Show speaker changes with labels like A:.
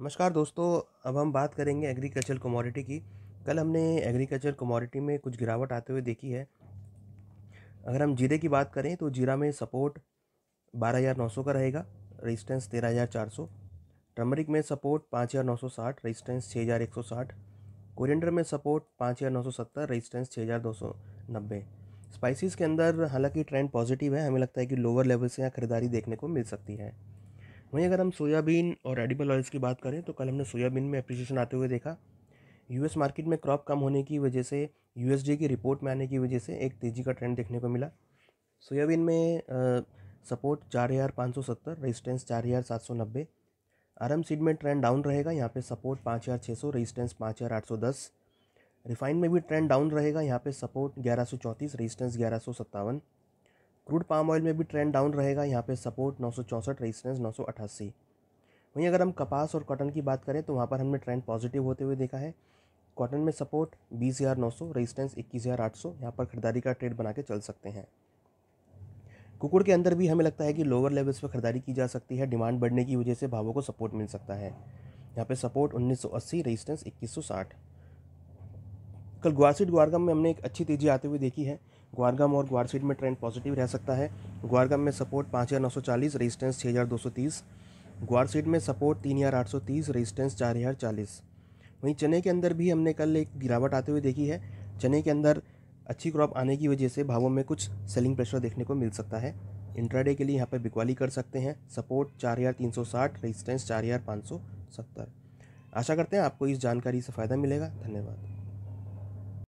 A: नमस्कार दोस्तों अब हम बात करेंगे एग्रीकल्चर कमोडिटी की कल हमने एग्रीकल्चर कमोडिटी में कुछ गिरावट आते हुए देखी है अगर हम जीरे की बात करें तो जीरा में सपोर्ट बारह हज़ार नौ सौ का रहेगा रेजिस्टेंस तेरह हज़ार चार सौ टर्मरिक में सपोर्ट पाँच हज़ार नौ सौ साठ रेजिस्टेंस छः हज़ार एक सौ साठ कोरिएंडर में सपोर्ट पाँच हज़ार नौ सौ सत्तर रेजिस्टेंस छः हज़ार दो सौ नब्बे स्पाइसेस के अंदर हालांकि ट्रेंड पॉजिटिव है हमें लगता है कि लोअर लेवल से यहाँ खरीदारी देखने को मिल सकती है वहीं अगर हम सोयाबीन और एडिबल ऑयल्स की बात करें तो कल हमने सोयाबीन में अप्रिसिएशन आते हुए देखा यूएस मार्केट में क्रॉप कम होने की वजह से यूएसडी की रिपोर्ट में आने की वजह से एक तेज़ी का ट्रेंड देखने को मिला सोयाबीन में आ, सपोर्ट चार हज़ार पाँच सौ सत्तर रजिस्टेंस चार हज़ार सात सौ नब्बे आरम सीड में ट्रेंड डाउन रहेगा यहाँ पे सपोर्ट पाँच हज़ार छः सौ रजिस्टेंस पाँच हज़ार आठ सौ दस रिफाइन में भी ट्रेंड डाउन रहेगा यहाँ पे सपोर्ट ग्यारह सौ चौंतीस रजिस्टेंस ग्यारह सौ सत्तावन क्रूड पाम ऑयल में भी ट्रेंड डाउन रहेगा यहाँ पे सपोर्ट नौ सौ चौंसठ रेजिस्टेंस नौ सौ अठासी वहीं अगर हम कपास और कॉटन की बात करें तो वहाँ पर हमने ट्रेंड पॉजिटिव होते हुए देखा है कॉटन में सपोर्ट बीस हज़ार नौ सौ रजिस्टेंस इक्कीस हज़ार आठ सौ यहाँ पर खरीदारी का ट्रेड बना के चल सकते हैं कुकुड़ के अंदर भी हमें लगता है कि लोअर लेवल्स पर खरीदारी की जा सकती है डिमांड बढ़ने की वजह से भावों को सपोर्ट मिल सकता है यहाँ पे सपोर्ट 1980 रेजिस्टेंस 2160 कल ग्वासिट ग्वारगम में हमने एक अच्छी तेज़ी आते हुए देखी है ग्वारगम और ग्वारसीट में ट्रेंड पॉजिटिव रह सकता है ग्वारगम में सपोर्ट पाँच हज़ार नौ सौ चालीस रजिस्टेंस छः हज़ार दो सौ तीस ग्वारसीट में सपोर्ट तीन हज़ार आठ सौ तीस रजिस्टेंस चार हज़ार चालीस वहीं चने के अंदर भी हमने कल एक गिरावट आते हुए देखी है चने के अंदर अच्छी क्रॉप आने की वजह से भावों में कुछ सेलिंग प्रेशर देखने को मिल सकता है इंट्राडे के लिए यहाँ पर बिकवाली कर सकते हैं सपोर्ट चार हज़ार तीन सौ साठ रजिस्टेंस चार हज़ार पाँच सौ सत्तर आशा करते हैं आपको इस जानकारी से फ़ायदा मिलेगा धन्यवाद